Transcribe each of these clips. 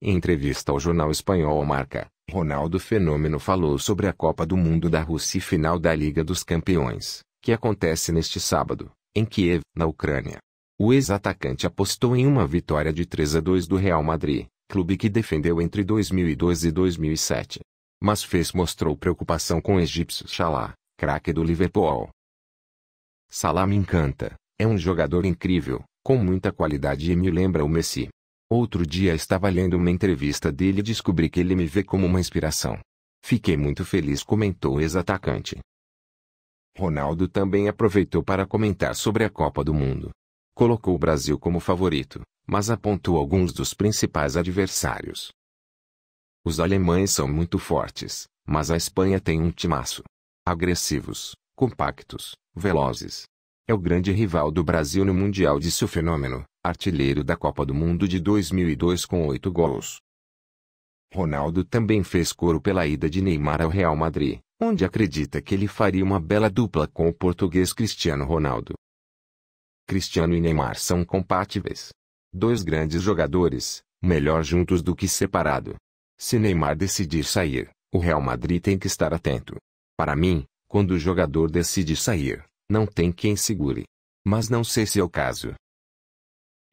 Em entrevista ao jornal espanhol Marca, Ronaldo Fenômeno falou sobre a Copa do Mundo da Rússia e final da Liga dos Campeões, que acontece neste sábado, em Kiev, na Ucrânia. O ex-atacante apostou em uma vitória de 3 a 2 do Real Madrid, clube que defendeu entre 2002 e 2007. Mas fez mostrou preocupação com o egípcio Salah, craque do Liverpool. Salah me encanta, é um jogador incrível, com muita qualidade e me lembra o Messi. Outro dia estava lendo uma entrevista dele e descobri que ele me vê como uma inspiração. Fiquei muito feliz, comentou o ex-atacante. Ronaldo também aproveitou para comentar sobre a Copa do Mundo. Colocou o Brasil como favorito, mas apontou alguns dos principais adversários. Os alemães são muito fortes, mas a Espanha tem um timaço. Agressivos, compactos, velozes. É o grande rival do Brasil no Mundial, disse o fenômeno, artilheiro da Copa do Mundo de 2002 com oito gols. Ronaldo também fez coro pela ida de Neymar ao Real Madrid, onde acredita que ele faria uma bela dupla com o português Cristiano Ronaldo. Cristiano e Neymar são compatíveis. Dois grandes jogadores, melhor juntos do que separado. Se Neymar decidir sair, o Real Madrid tem que estar atento. Para mim, quando o jogador decide sair, não tem quem segure. Mas não sei se é o caso.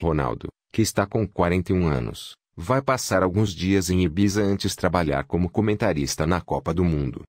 Ronaldo, que está com 41 anos, vai passar alguns dias em Ibiza antes trabalhar como comentarista na Copa do Mundo.